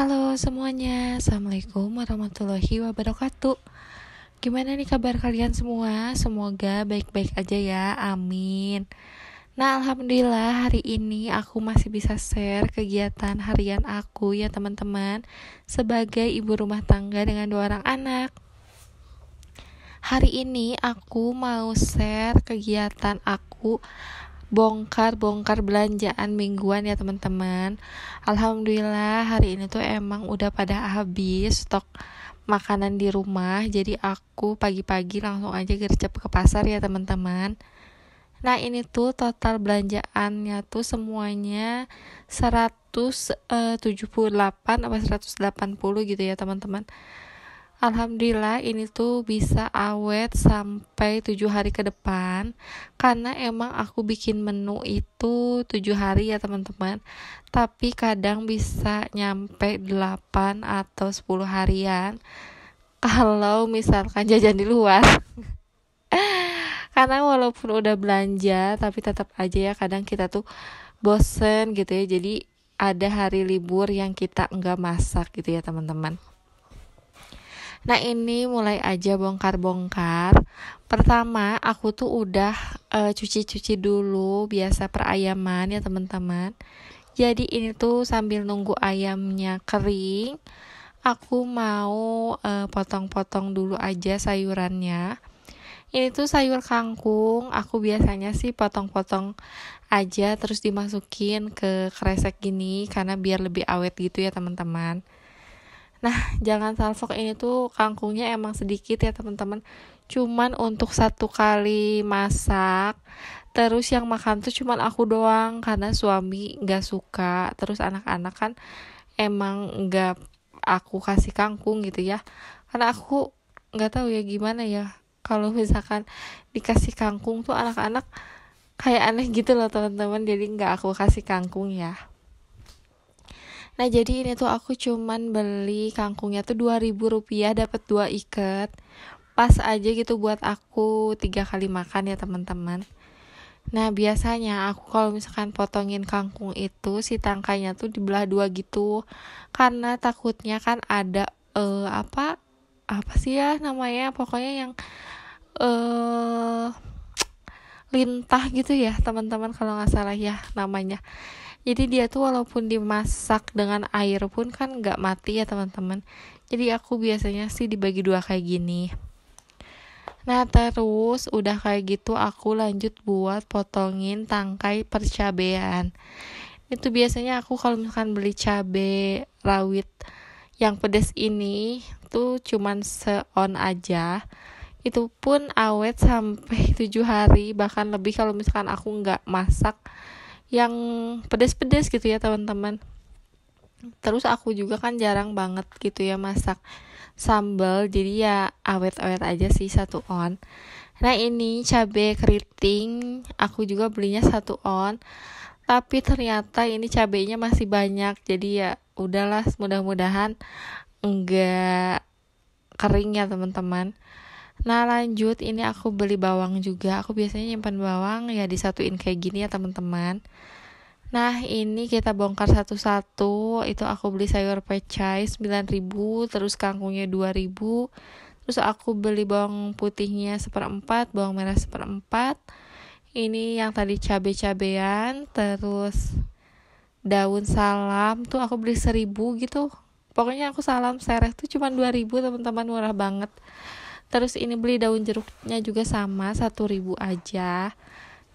Halo semuanya, Assalamualaikum warahmatullahi wabarakatuh Gimana nih kabar kalian semua? Semoga baik-baik aja ya, amin Nah Alhamdulillah hari ini aku masih bisa share kegiatan harian aku ya teman-teman Sebagai ibu rumah tangga dengan dua orang anak Hari ini aku mau share kegiatan aku bongkar-bongkar belanjaan mingguan ya teman-teman. Alhamdulillah hari ini tuh emang udah pada habis stok makanan di rumah. Jadi aku pagi-pagi langsung aja gercep ke pasar ya teman-teman. Nah ini tuh total belanjaannya tuh semuanya 178 eh, apa 180 gitu ya teman-teman. Alhamdulillah ini tuh bisa awet sampai 7 hari ke depan karena emang aku bikin menu itu 7 hari ya teman-teman tapi kadang bisa nyampe 8 atau 10 harian kalau misalkan jajan di luar karena walaupun udah belanja tapi tetap aja ya kadang kita tuh bosen gitu ya jadi ada hari libur yang kita enggak masak gitu ya teman-teman Nah ini mulai aja bongkar-bongkar. Pertama aku tuh udah eh, cuci-cuci uh, dulu biasa perayaman ya teman-teman. Jadi ini tuh sambil nunggu ayamnya kering, aku mau potong eh, potong-potong dulu aja sayurannya. Ini tuh sayur kangkung, aku biasanya sih potong-potong aja terus dimasukin ke kresek gini karena biar lebih awet gitu ya teman-teman. Nah, jangan salfok ini tuh kangkungnya emang sedikit ya teman-teman. Cuman untuk satu kali masak, terus yang makan tuh cuman aku doang karena suami nggak suka, terus anak-anak kan emang nggak aku kasih kangkung gitu ya. Karena aku nggak tahu ya gimana ya. Kalau misalkan dikasih kangkung tuh anak-anak kayak aneh gitu loh teman-teman, jadi nggak aku kasih kangkung ya. Nah jadi ini tuh aku cuman beli kangkungnya tuh 2000 rupiah dapat dua ikat Pas aja gitu buat aku 3 kali makan ya teman-teman Nah biasanya aku kalau misalkan potongin kangkung itu si tangkainya tuh dibelah dua gitu Karena takutnya kan ada uh, apa apa sih ya namanya pokoknya yang uh, lintah gitu ya teman-teman kalau nggak salah ya namanya jadi dia tuh walaupun dimasak dengan air pun kan nggak mati ya teman-teman jadi aku biasanya sih dibagi dua kayak gini nah terus udah kayak gitu aku lanjut buat potongin tangkai percabean itu biasanya aku kalau misalkan beli cabe rawit yang pedes ini tuh cuman seon aja itu pun awet sampai 7 hari bahkan lebih kalau misalkan aku nggak masak yang pedes-pedes gitu ya teman-teman terus aku juga kan jarang banget gitu ya masak sambal jadi ya awet-awet aja sih satu on nah ini cabe keriting aku juga belinya satu on tapi ternyata ini cabenya masih banyak jadi ya udahlah mudah-mudahan enggak kering ya teman-teman Nah lanjut ini aku beli bawang juga Aku biasanya nyimpan bawang ya disatuin kayak gini ya teman-teman Nah ini kita bongkar satu-satu Itu aku beli sayur pecai 9000 Terus kangkungnya 2000 Terus aku beli bawang putihnya seperempat Bawang merah seperempat Ini yang tadi cabe-cabean Terus daun salam tuh aku beli 1000 gitu Pokoknya aku salam sereh tuh cuma 2000 teman-teman murah banget terus ini beli daun jeruknya juga sama satu ribu aja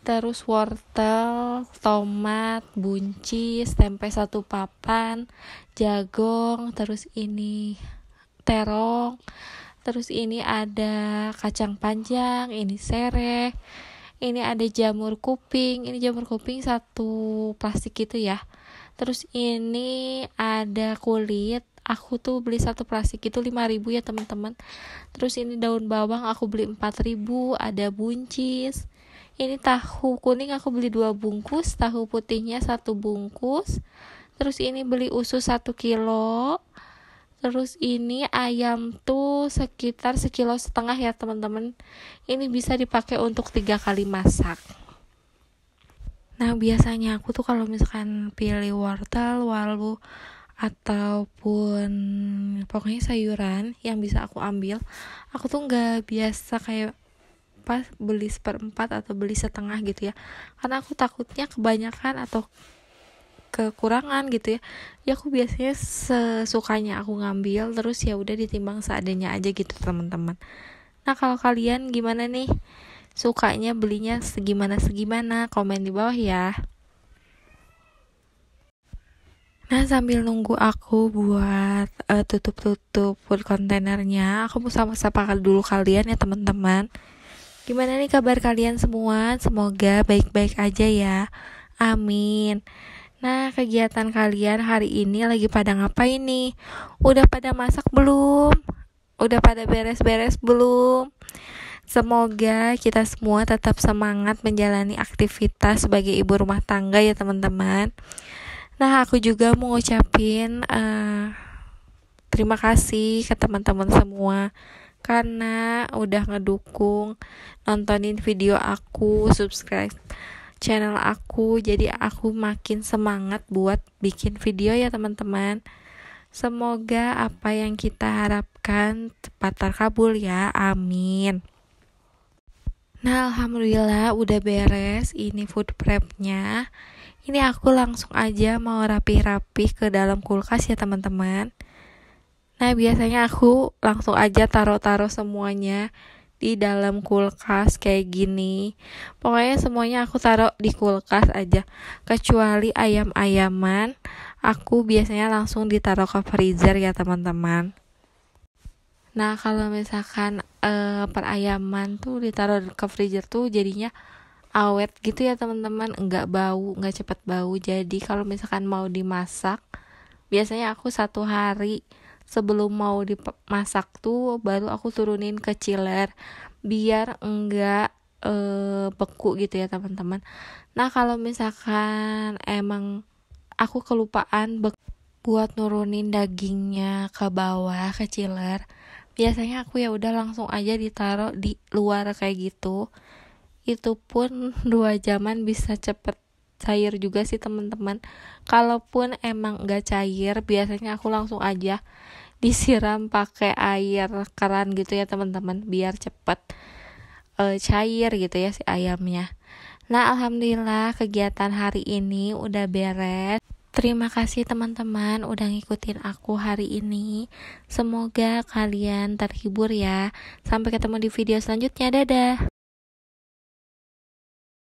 terus wortel, tomat, buncis, tempe satu papan, jagung. terus ini terong, terus ini ada kacang panjang, ini sereh, ini ada jamur kuping, ini jamur kuping satu plastik gitu ya. Terus ini ada kulit, aku tuh beli satu plastik itu 5000 ya teman-teman terus ini daun bawang aku beli 4000 ada buncis ini tahu kuning aku beli dua bungkus tahu putihnya satu bungkus terus ini beli usus satu kilo terus ini ayam tuh sekitar sekilo setengah ya teman-teman ini bisa dipakai untuk tiga kali masak nah biasanya aku tuh kalau misalkan pilih wortel walu ataupun pokoknya sayuran yang bisa aku ambil aku tuh nggak biasa kayak pas beli seperempat atau beli setengah gitu ya karena aku takutnya kebanyakan atau kekurangan gitu ya ya aku biasanya sesukanya aku ngambil terus ya udah ditimbang seadanya aja gitu teman-teman nah kalau kalian gimana nih sukanya belinya segimana segimana komen di bawah ya Nah sambil nunggu aku buat uh, tutup-tutup food kontainernya, aku mau sama-sama dulu kalian ya teman-teman. Gimana nih kabar kalian semua? Semoga baik-baik aja ya. Amin. Nah, kegiatan kalian hari ini lagi pada ngapain nih? Udah pada masak belum? Udah pada beres-beres belum? Semoga kita semua tetap semangat menjalani aktivitas sebagai ibu rumah tangga ya, teman-teman. Nah, aku juga mau ngucapin uh, terima kasih ke teman-teman semua karena udah ngedukung nontonin video aku, subscribe channel aku jadi aku makin semangat buat bikin video ya teman-teman semoga apa yang kita harapkan cepat terkabul ya amin nah alhamdulillah udah beres ini food prepnya ini aku langsung aja mau rapi-rapi ke dalam kulkas ya teman-teman. Nah biasanya aku langsung aja taruh-taruh semuanya di dalam kulkas kayak gini. Pokoknya semuanya aku taruh di kulkas aja. Kecuali ayam-ayaman, aku biasanya langsung ditaruh ke freezer ya teman-teman. Nah kalau misalkan eh, perayaman tuh ditaruh ke freezer tuh jadinya awet gitu ya teman-teman nggak bau nggak cepat bau jadi kalau misalkan mau dimasak biasanya aku satu hari sebelum mau dimasak tuh baru aku turunin ke chiller biar enggak e, eh, beku gitu ya teman-teman nah kalau misalkan emang aku kelupaan buat nurunin dagingnya ke bawah ke chiller biasanya aku ya udah langsung aja ditaruh di luar kayak gitu itu pun dua jaman bisa cepet cair juga sih teman-teman kalaupun emang nggak cair biasanya aku langsung aja disiram pakai air keran gitu ya teman-teman biar cepet uh, cair gitu ya si ayamnya nah alhamdulillah kegiatan hari ini udah beres Terima kasih teman-teman udah ngikutin aku hari ini. Semoga kalian terhibur ya. Sampai ketemu di video selanjutnya. Dadah.